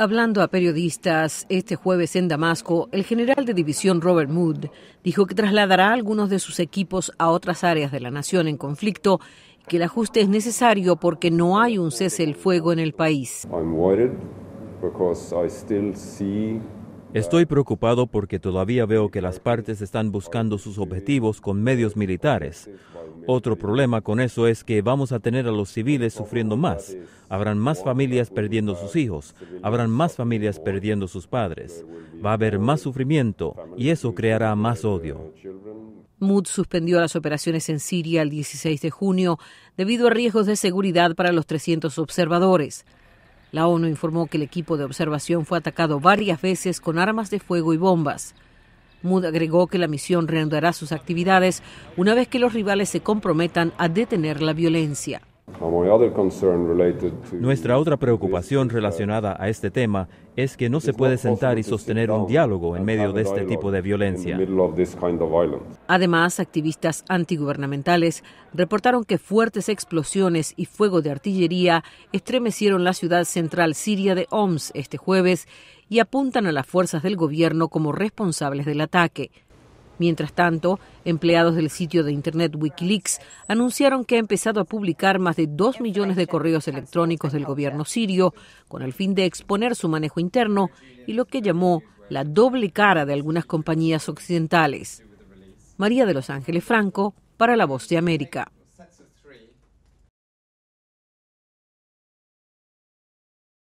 Hablando a periodistas este jueves en Damasco, el general de división Robert Mood dijo que trasladará algunos de sus equipos a otras áreas de la nación en conflicto y que el ajuste es necesario porque no hay un cese el fuego en el país. Estoy preocupado porque todavía veo que las partes están buscando sus objetivos con medios militares. Otro problema con eso es que vamos a tener a los civiles sufriendo más. Habrán más familias perdiendo sus hijos, habrán más familias perdiendo sus padres. Va a haber más sufrimiento y eso creará más odio. Mood suspendió las operaciones en Siria el 16 de junio debido a riesgos de seguridad para los 300 observadores. La ONU informó que el equipo de observación fue atacado varias veces con armas de fuego y bombas. Mood agregó que la misión reanudará sus actividades una vez que los rivales se comprometan a detener la violencia. Nuestra otra preocupación uh, relacionada a este tema es que no se puede sentar y sostener un diálogo en medio de este tipo de violencia. Además, activistas antigubernamentales reportaron que fuertes explosiones y fuego de artillería estremecieron la ciudad central siria de Homs este jueves y apuntan a las fuerzas del gobierno como responsables del ataque. Mientras tanto, empleados del sitio de Internet Wikileaks anunciaron que ha empezado a publicar más de dos millones de correos electrónicos del gobierno sirio con el fin de exponer su manejo interno y lo que llamó la doble cara de algunas compañías occidentales. María de los Ángeles Franco, para La Voz de América.